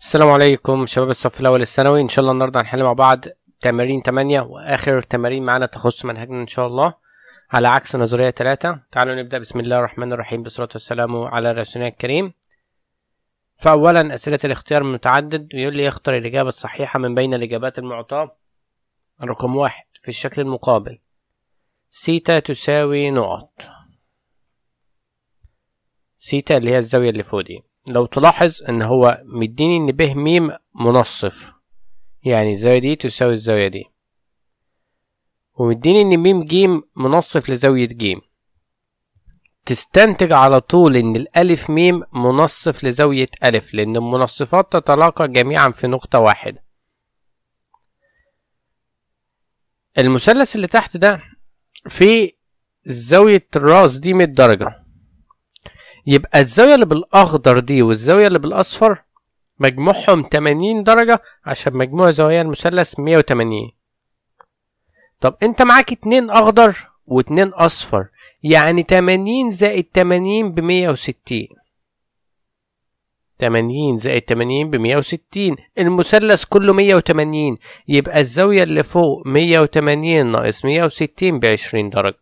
السلام عليكم شباب الصف الاول الثانوي ان شاء الله النهارده هنحل مع بعض تمارين 8 واخر تمارين معانا تخص منهجنا ان شاء الله على عكس نظريه 3 تعالوا نبدا بسم الله الرحمن الرحيم بالصلاه والسلام على رسولنا الكريم فاولا اسئله الاختيار متعدد بيقول لي اختر الاجابه الصحيحه من بين الاجابات المعطاه رقم واحد في الشكل المقابل سيتا تساوي نقط سيتا اللي هي الزاويه اللي فوق دي لو تلاحظ ان هو مديني ان ب م منصف يعني الزاوية دي تساوي الزاوية دي ومديني ان م ج منصف لزاوية ج تستنتج على طول ان الالف م منصف لزاوية الف لان المنصفات تتلاقى جميعا في نقطة واحدة المثلث اللي تحت ده في زاوية الراس دي 100 درجة يبقى الزاوية اللي بالأخضر دي والزاوية اللي بالأصفر مجموعهم 80 درجة عشان مجموع زوايا المثلث 180 طب انت معاك اتنين أخضر واتنين أصفر يعني 80 زائد 80 ب 160 80 زائد 80 ب 160 المثلث كله 180 يبقى الزاوية اللي فوق 180 ناقص 160 ب 20 درجة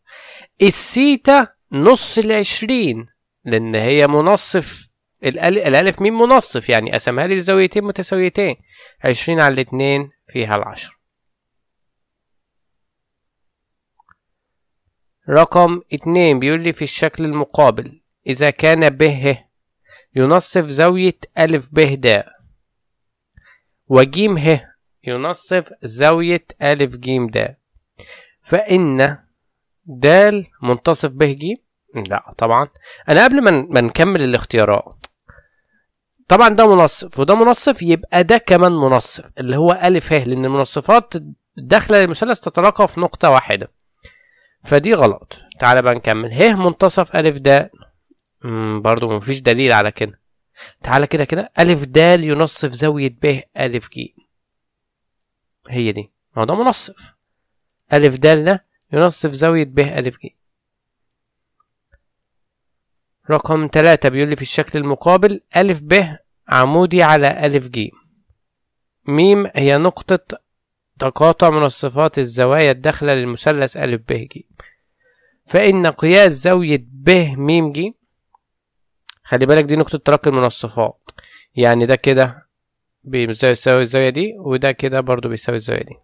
الثيتا نص ال 20 لأن هي منصف الألف مين منصف يعني قسمها لي لزاويتين متساويتين عشرين على الاتنين فيها العشر رقم اتنين بيقول لي في الشكل المقابل إذا كان به ينصف زاوية ألف به ده وجيم ه ينصف زاوية ألف جيم د فإن د منتصف به جيم لا طبعا انا قبل ما ما نكمل الاختيارات طبعا ده منصف وده منصف يبقى ده كمان منصف اللي هو الف ه لان المنصفات الداخله للمثلث تتلاقى في نقطه واحده فدي غلط تعالى بقى نكمل ه منتصف الف د برضو مفيش دليل على كده تعالى كده كده الف د ينصف زاويه ب الف ج هي دي ما هو ده منصف الف د ده ينصف زاويه ب الف ج رقم تلاتة بيقول لي في الشكل المقابل أ ب عمودي على أ ج م هي نقطة تقاطع منصفات الزوايا الداخلة للمثلث أ ب ج فإن قياس زاوية ب م ج خلي بالك دي نقطة ترقي المنصفات يعني ده كده بيساوي الزاوية دي وده كده برضو بيساوي الزاوية دي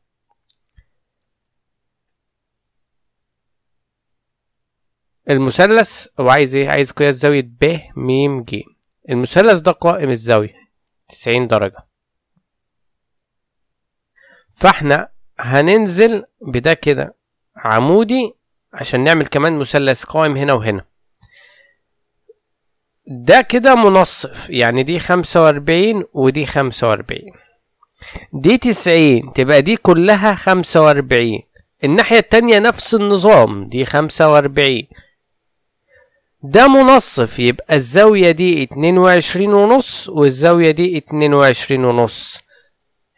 المثلث هو عايز ايه عايز قياس زاوية ب م ج المثلث ده قائم الزاوية تسعين درجة فاحنا هننزل بده كده عمودي عشان نعمل كمان مثلث قائم هنا وهنا ده كده منصف يعني دي خمسة وأربعين ودي خمسة وأربعين دي تسعين تبقى دي كلها خمسة وأربعين الناحية التانية نفس النظام دي خمسة وأربعين ده منصف يبقى الزاوية دي اتنين وعشرين ونص والزاوية دي اتنين وعشرين ونص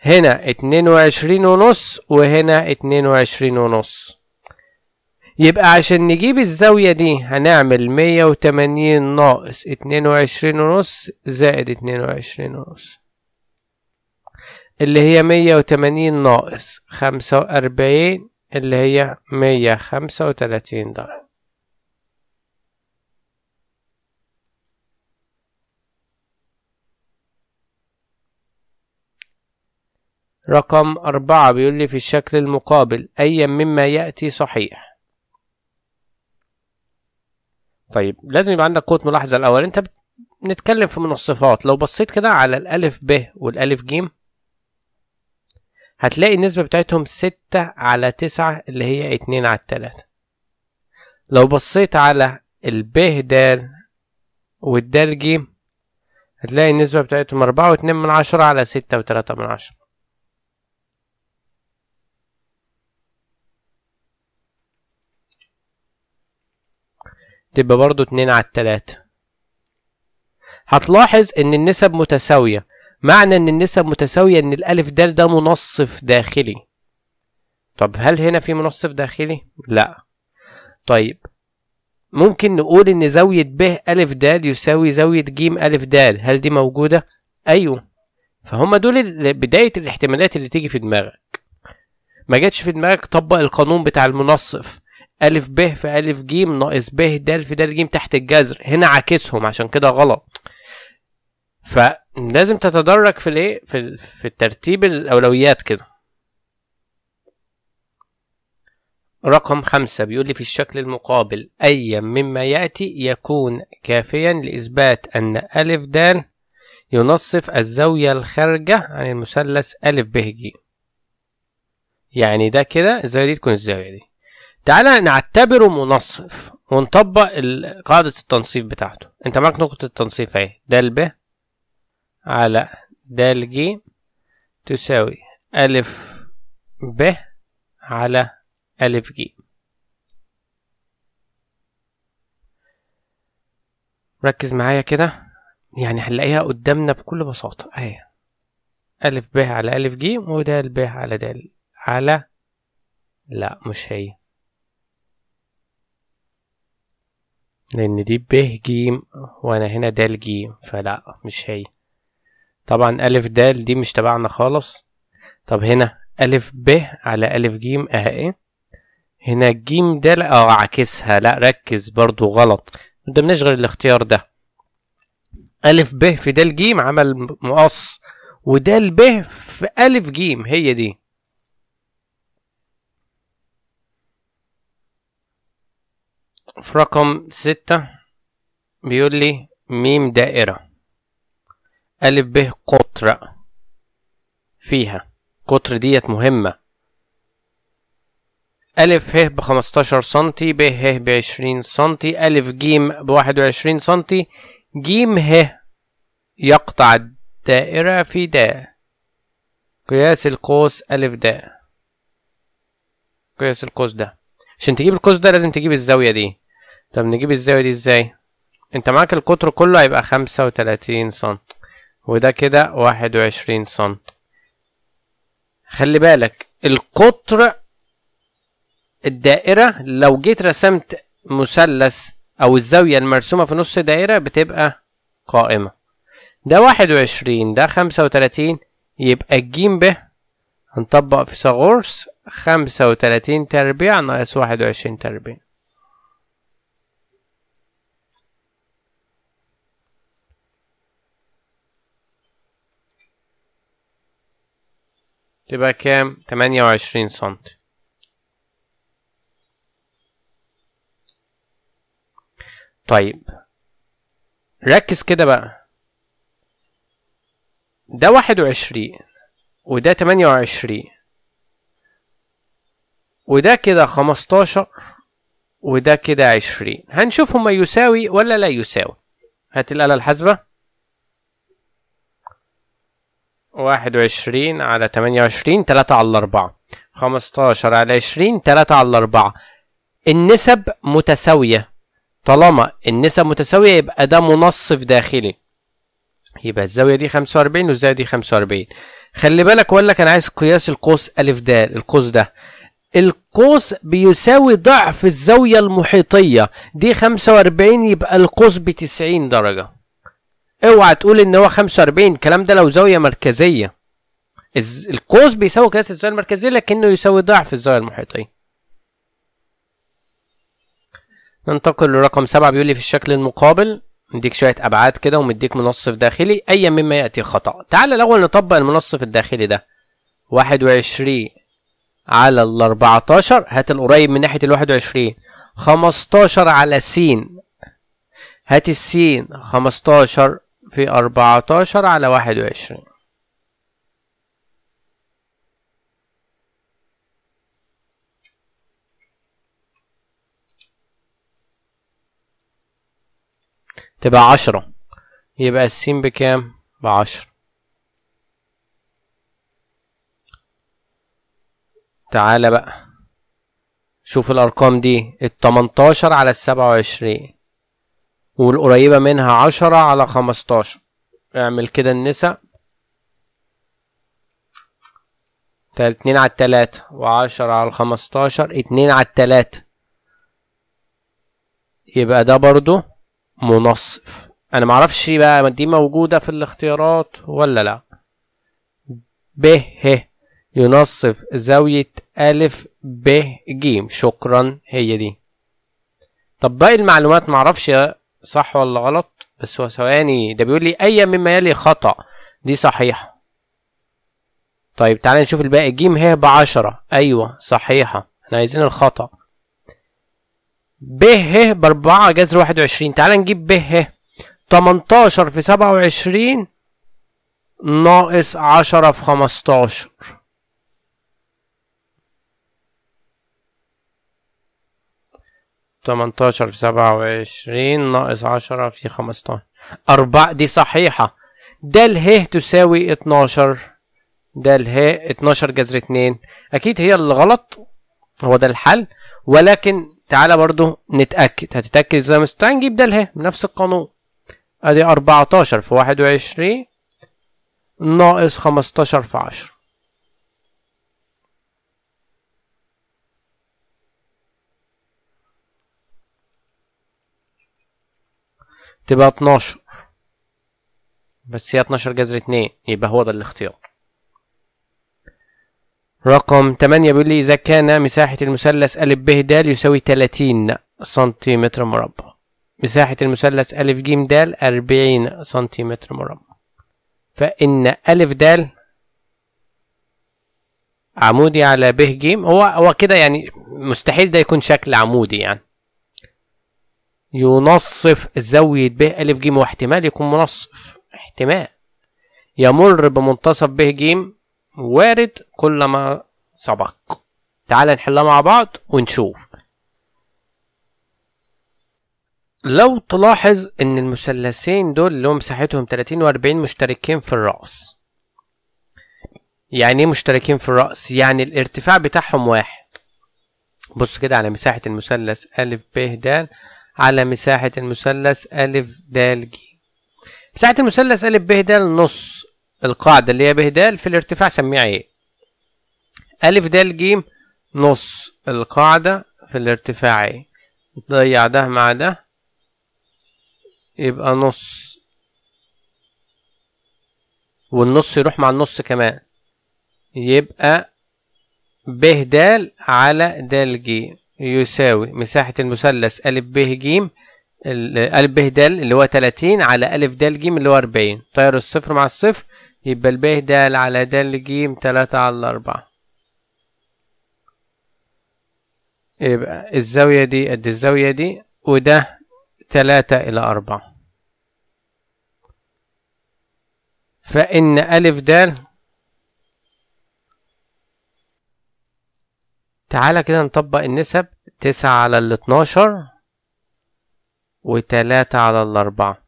هنا اتنين وعشرين ونص وهنا اتنين وعشرين ونص يبقى عشان نجيب الزاوية دي هنعمل مية وتمانين ناقص اتنين وعشرين ونص زائد اتنين وعشرين ونص اللي هي مية وتمانين ناقص خمسة وأربعين اللي هي مية خمسة وتلاتين درجة رقم أربعة بيقول لي في الشكل المقابل أيا مما يأتي صحيح طيب لازم يبقى عندك قوة ملاحظة الأول أنت بنتكلم في منصفات لو بصيت كده على الألف ب والألف جيم هتلاقي النسبة بتاعتهم ستة على تسعة اللي هي اتنين على التلاتة لو بصيت على الب دال والدال جيم هتلاقي النسبة بتاعتهم أربعة واتنين من عشرة على ستة وتلاتة من عشرة تبقى برضو اتنين على 3 هتلاحظ ان النسب متساوية معنى ان النسب متساوية ان الالف د ده منصف داخلي طب هل هنا في منصف داخلي؟ لا طيب ممكن نقول ان زاوية ب ألف د يساوي زاوية ج ألف د هل دي موجودة؟ أيوه فهم دول بداية الاحتمالات اللي تيجي في دماغك ما جاتش في دماغك طبق القانون بتاع المنصف ألف ب في ألف جيم ناقص ب د في د جيم تحت الجذر هنا عاكسهم عشان كده غلط فلازم تتدرج في الايه في, في الترتيب الأولويات كده رقم خمسة بيقول لي في الشكل المقابل أي مما يأتي يكون كافيا لإثبات أن ألف د ينصف الزاوية الخارجة عن المثلث أ ب ج يعني ده كده الزاوية دي تكون الزاوية دي تعالى نعتبره منصف ونطبق قاعدة التنصيف بتاعته انت معاك نقطة التنصيف اهي د ب على د ج تساوي أ ب على أ ج ركز معايا كده يعني هنلاقيها قدامنا بكل بساطة اهي أ ب على أ ج و د ب على د على لا مش هي لأن دي ب ج وأنا هنا د ج فلا مش هي طبعا ا د دي مش تبعنا خالص طب هنا ا ب على ا ج ايه هنا الجيم د اه عكسها لا ركز برضو غلط مقدمناش غير الاختيار ده ا ب في د ج عمل مقص ودال ب في ا ج هي دي في رقم ستة بيقول لي ميم دائرة ألف ب قطر فيها قطر ديت مهمة ألف ه بخمستاشر سنتي ب ه بعشرين سنتي ألف جيم بواحد وعشرين سنتي جيم ه يقطع الدائرة في د قياس القوس ألف د قياس القوس ده عشان تجيب القوس ده لازم تجيب الزاوية دي طب نجيب الزاوية دي ازاي انت معاك القطر كله هيبقى خمسة وتلاتين سم وده كده واحد وعشرين سم خلي بالك القطر الدائرة لو جيت رسمت مثلث أو الزاوية المرسومة في نص دائرة بتبقى قائمة ده واحد وعشرين ده خمسة وتلاتين يبقى الجيم ب هنطبق فيثاغورس خمسة وتلاتين تربيع ناقص واحد وعشرين تربيع تبقى كام تمانية وعشرين سنت طيب ركز كده بقى ده واحد وعشرين وده تمانية وعشرين وده كده خمستاشر وده كده عشرين هنشوف هما يساوي ولا لا يساوي هات الآلة الحاسبة واحد وعشرين على تمانية وعشرين تلاتة على الأربعة خمستاشر على عشرين تلاتة على الأربعة النسب متساوية طالما النسب متساوية يبقى ده منصف داخلي يبقى الزاوية دي خمسة وأربعين والزاوية دي خمسة وأربعين خلي بالك لك انا عايز قياس القوس ألف د القوس ده القوس بيساوي ضعف الزاوية المحيطية دي 45 يبقى القوس ب 90 درجة اوعى تقول ان هو 45 الكلام ده لو زاويه مركزيه القوس بيساوي قياس الزاويه المركزيه لكنه يساوي ضعف الزاويه المحيطيه ننتقل لرقم سبعة بيقول لي في الشكل المقابل مديك شوية أبعاد كده ومديك منصف داخلي أيا مما يأتي خطأ تعال الأول نطبق المنصف الداخلي ده واحد وعشرين على الأربعتاشر هات القريب من ناحية الواحد وعشرين خمستاشر على س هات السين خمستاشر في أربعتاشر على واحد وعشرين تبقى عشرة يبقى السين بكام بعشرة تعالى بقى شوف الأرقام دي التمنتاشر على السبعة وعشرين والقريبة منها عشرة على خمستاشر اعمل كده النساء اتنين على التلاتة وعشرة على خمستاشر اتنين على التلاتة يبقى ده برضو منصف انا معرفش بقى دي موجودة في الاختيارات ولا لا ب ه ينصف زاوية ألف ب ج شكرا هي دي طب باقي المعلومات معرفش صح ولا غلط بس هو ثواني ده بيقول لي اي مما يلي خطا دي صحيحه طيب تعالى نشوف الباقي جيم ه بعشرة ايوه صحيحه احنا عايزين الخطا ب ه باربعة جذر واحد وعشرين تعالى نجيب ب ه تمنتاشر في سبعة وعشرين ناقص عشرة في خمستاشر 18 في 27 ناقص 10 في 15 أربعة دي صحيحة دال ه تساوي 12 دال ه 12 جذر 2 أكيد هي اللي غلط هو ده الحل ولكن تعالى برضو نتأكد هتتأكد زي ما تعال نجيب دال ه بنفس القانون أدي 14 في 21 ناقص 15 في 10 تبقى 12 بس هي 12 جذر 2 يبقى هو ده الاختيار رقم 8 بيقول لي إذا كان مساحة المثلث أ ب د يساوي 30 سنتيمتر مربع مساحة المثلث أ ج د 40 سنتيمتر مربع فإن أ د عمودي على ب ج هو هو كده يعني مستحيل ده يكون شكل عمودي يعني ينصف زاوية ب أ ج واحتمال يكون منصف احتمال يمر بمنتصف ب ج وارد كل ما سبق تعال نحلها مع بعض ونشوف لو تلاحظ ان المثلثين دول اللي هم مساحتهم 30 و40 مشتركين في الرأس يعني ايه مشتركين في الرأس يعني الارتفاع بتاعهم واحد بص كده على مساحة المثلث أ ب د على مساحة المثلث أ د ج مساحة المثلث أ ب د نص القاعدة اللي هي ب د في الارتفاع سميها إيه؟ أ د ج نص القاعدة في الارتفاع إيه؟ نضيع ده مع ده يبقى نص والنص يروح مع النص كمان يبقى ب د على د ج يساوي مساحة المثلث أ ب ج أ ب د اللي هو 30 على أ د ج اللي هو 40 طير الصفر مع الصفر يبقى ال ب د على د ج 3 على 4 يبقى الزاوية دي قد الزاوية دي وده 3 إلى 4 فإن أ د تعالى كده نطبق النسب تسعة على الاتناشر وتلاتة على الأربعة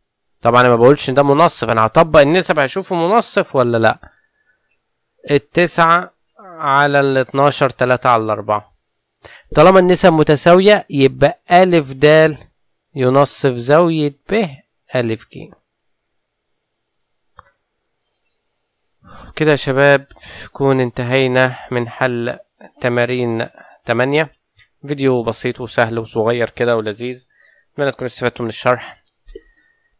طبعا أنا ما بقولش إن ده منصف أنا هطبق النسب هشوفه منصف ولا لأ التسعة على الاتناشر تلاتة على الأربعة طالما النسب متساوية يبقى أ د ينصف زاوية ب أ ج كده يا شباب نكون انتهينا من حل تمارين تمانية فيديو بسيط وسهل وصغير كده ولذيذ اتمنى تكونوا استفدتوا من الشرح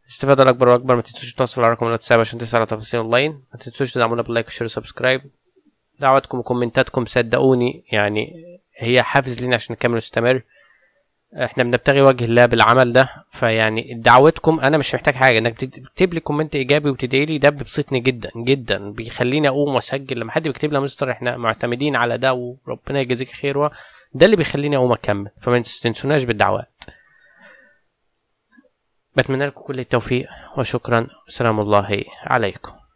الاستفادة الأكبر وأكبر ما تنسوش تتواصلوا على رقم الواتساب عشان تسأل على تفاصيل أونلاين ما تنسوش تدعمونا باللايك والشير وسبسكرايب دعواتكم وكومنتاتكم صدقوني يعني هي حافز لينا عشان نكمل ونستمر احنا بنبتغي وجه الله بالعمل ده فيعني دعوتكم انا مش محتاج حاجه انك تكتب لي كومنت ايجابي وتدعي لي ده بيبسطني جدا جدا بيخليني اقوم واسجل لما حد بيكتب لي مستر احنا معتمدين على ده وربنا يجازيك خير ده اللي بيخليني اقوم اكمل فما تنسوناش بالدعوات بتمنى لكم كل التوفيق وشكرا وسلام الله عليكم